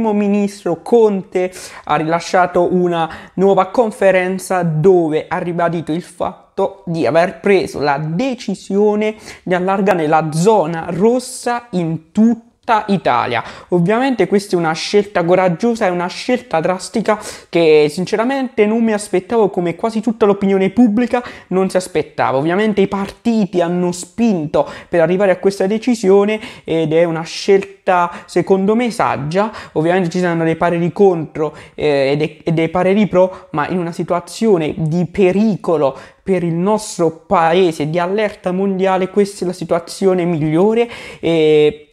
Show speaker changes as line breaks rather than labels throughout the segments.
primo ministro Conte ha rilasciato una nuova conferenza dove ha ribadito il fatto di aver preso la decisione di allargare la zona rossa in tutto tutta Italia. Ovviamente questa è una scelta coraggiosa, è una scelta drastica che sinceramente non mi aspettavo come quasi tutta l'opinione pubblica non si aspettava. Ovviamente i partiti hanno spinto per arrivare a questa decisione ed è una scelta secondo me saggia. Ovviamente ci saranno dei pareri contro eh, e, dei, pareri pro, ma in una situazione di pericolo per il nostro paese di allerta mondiale questa è la situazione migliore e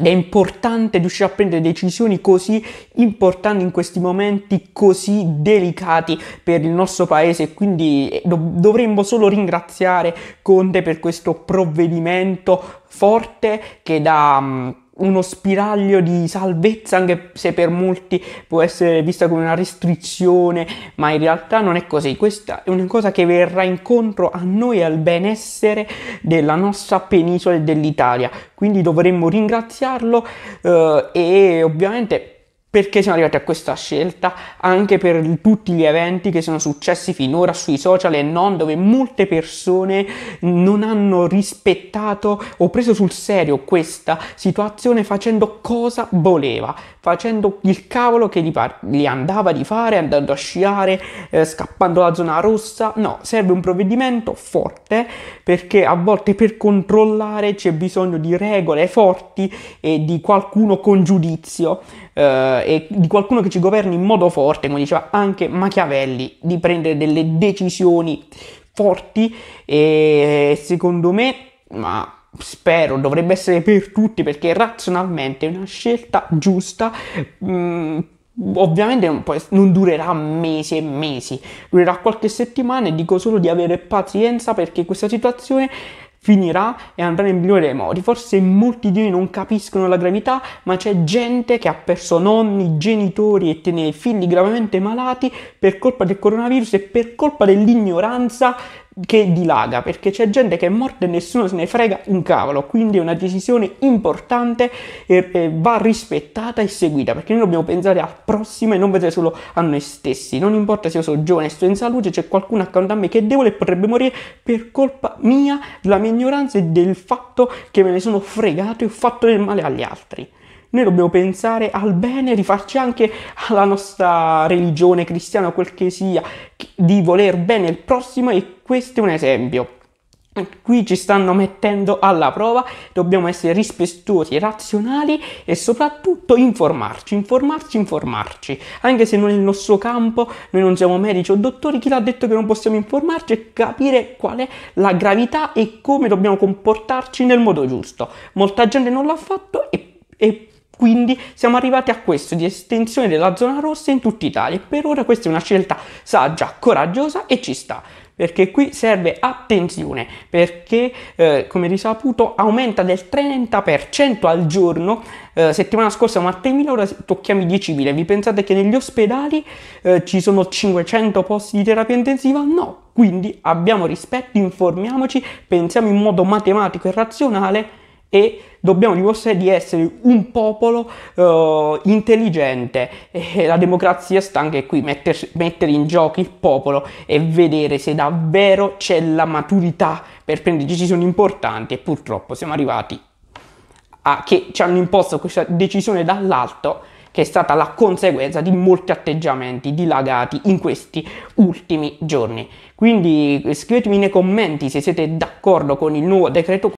ed è importante riuscire a prendere decisioni così importanti in questi momenti così delicati per il nostro paese, quindi eh, dovremmo solo ringraziare Conte per questo provvedimento forte che dà mm, uno spiraglio di salvezza, anche se per molti può essere vista come una restrizione, ma in realtà non è così. Questa è una cosa che verrà incontro a noi e al benessere della nostra penisola e dell'Italia. Quindi dovremmo ringraziarlo eh, e ovviamente perché siamo arrivati a questa scelta, anche per tutti gli eventi che sono successi finora sui social e non, dove molte persone non hanno rispettato o preso sul serio questa situazione facendo cosa voleva, facendo il cavolo che gli, par- gli andava di fare, andando a sciare, eh, scappando dalla zona rossa. No, serve un provvedimento forte perché a volte per controllare c'è bisogno di regole forti e di qualcuno con giudizio. Eh, e di qualcuno che ci governi in modo forte, come diceva anche Machiavelli, di prendere delle decisioni forti e eh, secondo me, ma spero dovrebbe essere per tutti perché razionalmente è una scelta giusta. Mh, mm, ovviamente non, non, durerà mesi e mesi, durerà qualche settimana e dico solo di avere pazienza perché questa situazione finirà e andrà nel migliore dei modi. Forse molti di noi non capiscono la gravità, ma c'è gente che ha perso nonni, genitori e tiene figli gravemente malati per colpa del coronavirus e per colpa dell'ignoranza che dilaga perché c'è gente che è morta e nessuno se ne frega un cavolo quindi è una decisione importante e, e va rispettata e seguita perché noi dobbiamo pensare al prossimo e non pensare solo a noi stessi non importa se io sono giovane sto in salute c'è qualcuno accanto a me che è debole e potrebbe morire per colpa mia della mia ignoranza e del fatto che me ne sono fregato e ho fatto del male agli altri noi dobbiamo pensare al bene, rifarci anche alla nostra religione cristiana o quel che sia, di voler bene il prossimo e questo è un esempio. Qui ci stanno mettendo alla prova, dobbiamo essere rispettosi, razionali e soprattutto informarci, informarci, informarci. Anche se non è il nostro campo, noi non siamo medici o dottori, chi l'ha detto che non possiamo informarci e capire qual è la gravità e come dobbiamo comportarci nel modo giusto. Molta gente non l'ha fatto e, e quindi siamo arrivati a questo di estensione della zona rossa in tutta Italia. Per ora questa è una scelta saggia, coraggiosa e ci sta perché qui serve attenzione perché eh, come risaputo aumenta del 30% al giorno eh, settimana scorsa siamo a 3.000 ora tocchiamo i 10.000 vi pensate che negli ospedali eh, ci sono 500 posti di terapia intensiva no quindi abbiamo rispetto informiamoci pensiamo in modo matematico e razionale e dobbiamo dimostrare di essere un popolo uh, intelligente e la democrazia sta anche qui, metter, mettere in gioco il popolo e vedere se davvero c'è la maturità per prendere decisioni importanti e purtroppo siamo arrivati a che ci hanno imposto questa decisione dall'alto che è stata la conseguenza di molti atteggiamenti dilagati in questi ultimi giorni. Quindi scrivetemi nei commenti se siete d'accordo con il nuovo decreto